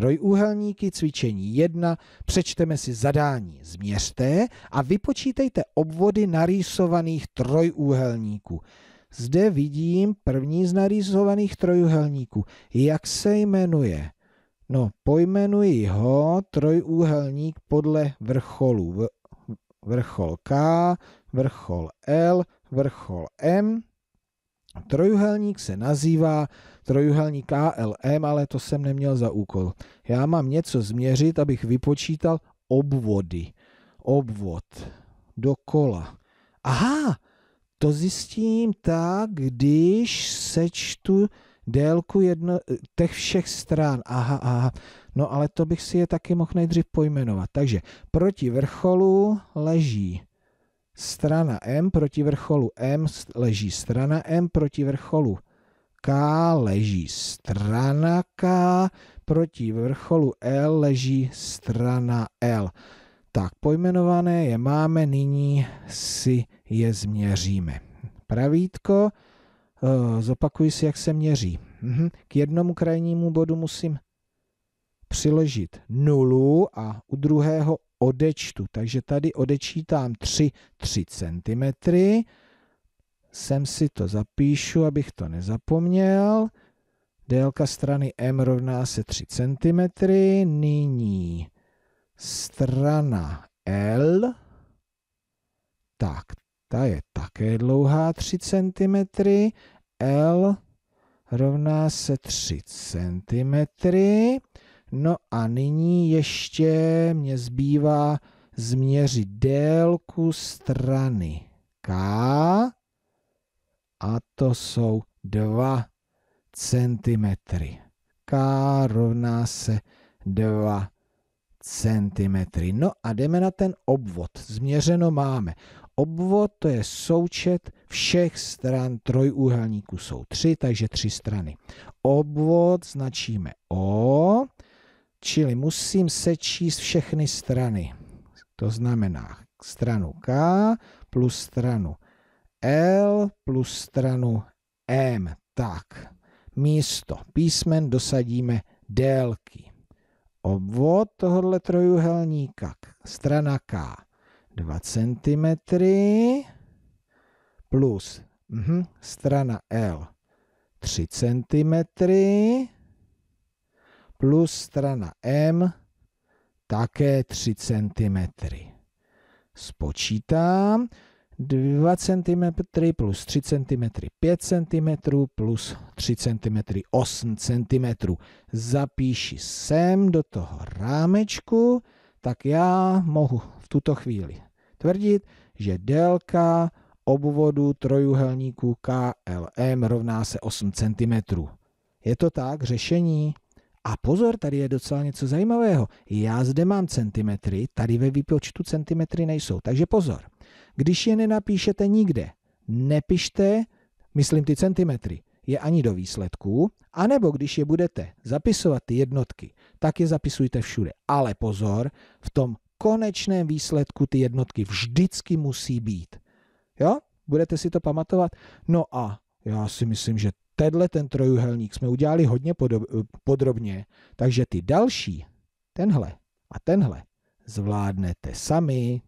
trojúhelníky, cvičení 1, přečteme si zadání, změřte a vypočítejte obvody narýsovaných trojúhelníků. Zde vidím první z narýsovaných trojúhelníků. Jak se jmenuje? No, pojmenuji ho trojúhelník podle vrcholu. Vrchol K, vrchol L, vrchol M. Trojúhelník se nazývá trojuhelní KLM, ale to jsem neměl za úkol. Já mám něco změřit, abych vypočítal obvody. Obvod. Dokola. Aha, to zjistím tak, když sečtu délku jedno, těch všech stran. Aha, aha. No ale to bych si je taky mohl nejdřív pojmenovat. Takže proti vrcholu leží strana M, proti vrcholu M leží strana M, proti vrcholu leží strana K, proti vrcholu L leží strana L. Tak pojmenované je máme, nyní si je změříme. Pravítko, eh, zopakuji si, jak se měří. Mhm, k jednomu krajnímu bodu musím přiložit nulu a u druhého odečtu. Takže tady odečítám 3, 3 cm sem si to zapíšu, abych to nezapomněl. Délka strany M rovná se 3 cm. Nyní strana L. Tak, ta je také dlouhá 3 cm. L rovná se 3 cm. No a nyní ještě mě zbývá změřit délku strany K a to jsou 2 centimetry. K rovná se 2 centimetry. No a jdeme na ten obvod. Změřeno máme. Obvod to je součet všech stran trojúhelníku. Jsou tři, takže tři strany. Obvod značíme O, čili musím sečíst všechny strany. To znamená stranu K plus stranu L plus stranu M. Tak, místo písmen dosadíme délky. Obvod tohohle trojuhelníka, strana K, 2 cm plus mh, strana L, 3 cm plus strana M, také 3 cm. Spočítám, 2 cm plus 3 cm 5 cm plus 3 cm 8 cm. Zapíši sem do toho rámečku, tak já mohu v tuto chvíli tvrdit, že délka obvodu trojuhelníku KLM rovná se 8 cm. Je to tak řešení? A pozor, tady je docela něco zajímavého. Já zde mám centimetry, tady ve výpočtu centimetry nejsou, takže pozor když je nenapíšete nikde. Nepište, myslím ty centimetry, je ani do výsledků, anebo když je budete zapisovat ty jednotky, tak je zapisujte všude. Ale pozor, v tom konečném výsledku ty jednotky vždycky musí být. Jo? Budete si to pamatovat? No a já si myslím, že tenhle ten trojuhelník jsme udělali hodně podrobně, takže ty další, tenhle a tenhle, zvládnete sami.